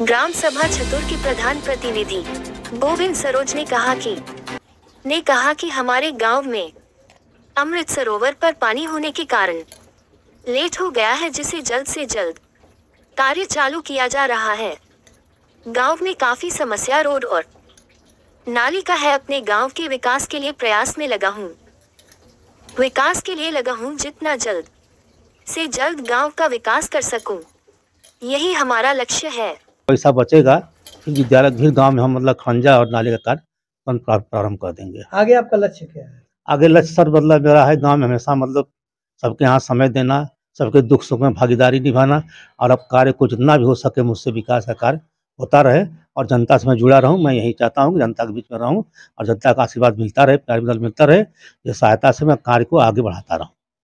ग्राम सभा छतुर के प्रधान प्रतिनिधि गोविंद सरोज ने कहा कि ने कहा कि हमारे गांव में अमृत सरोवर पर पानी होने के कारण लेट हो गया है जिसे जल्द से जल्द कार्य चालू किया जा रहा है गांव में काफी समस्या रोड और नाली का है अपने गांव के विकास के लिए प्रयास में लगा हूं विकास के लिए लगा हूं जितना जल्द से जल्द गांव का विकास कर सकूं यही हमारा लक्ष्य है पैसा बचेगा फिर विद्यालय फिर गाँव में हम मतलब खंजा और नाले का कार्य प्रारंभ कर देंगे आगे आपका लक्ष्य क्या है आगे लक्ष्य सर मतलब मेरा है गाँव में हमेशा मतलब सबके यहाँ समय देना सबके दुख सुख में भागीदारी निभाना और अब कार्य को जितना भी हो सके मुझसे विकास का कार्य होता रहे और जनता से मैं जुड़ा रहूं मैं यही चाहता हूं कि जनता के बीच में रहूं और जनता का आशीर्वाद मिलता रहे प्यार मिलता रहे ये सहायता से मैं कार्य को आगे बढ़ाता रहूं